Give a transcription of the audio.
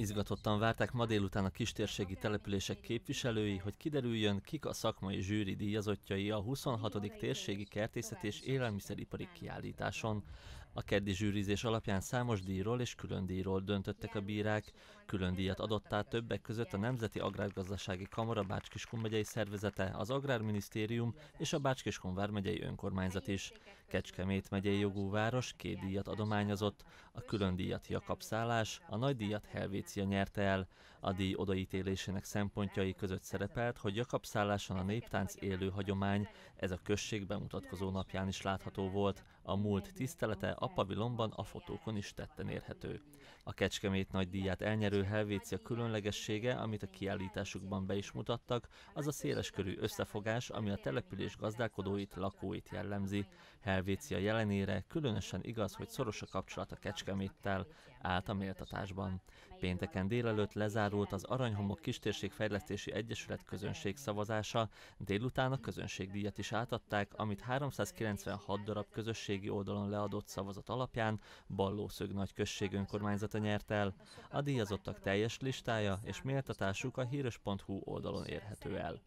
Izgatottan várták ma délután a kistérségi települések képviselői, hogy kiderüljön, kik a szakmai zsűri díjazottjai a 26. térségi kertészet és élelmiszeripari kiállításon. A keddi zsűrizés alapján számos díjról és külön díjról döntöttek a bírák. Külön díjat adott át többek között a Nemzeti Agrárgazdasági Kamara Bácskiskun megyei szervezete, az Agrárminisztérium és a Bácskiskun vármegyei önkormányzat is. Kecskemét megyei jogú város két díjat adományozott, a külön díjat Jakab Szállás, a nagy díjat Helvét Venezia nyerte el. A díj odaítélésének szempontjai között szerepelt, hogy Jakab szálláson a néptánc élő hagyomány, ez a község bemutatkozó napján is látható volt. A múlt tisztelete a pavilonban a fotókon is tetten érhető. A Kecskemét nagy díját elnyerő Helvécia különlegessége, amit a kiállításukban be is mutattak, az a széleskörű összefogás, ami a település gazdálkodóit, lakóit jellemzi. Helvécia jelenére különösen igaz, hogy szoros a kapcsolat a Kecskeméttel, állt a méltatásban. Pénteken délelőtt lezárult az Aranyhomok fejlesztési Egyesület közönség szavazása, délután a közönségdíjat is átadták, amit 396 darab közösségi oldalon leadott szavazat alapján Ballószög község önkormányzata nyert el. A díjazottak teljes listája és méltatásuk a híres.hu oldalon érhető el.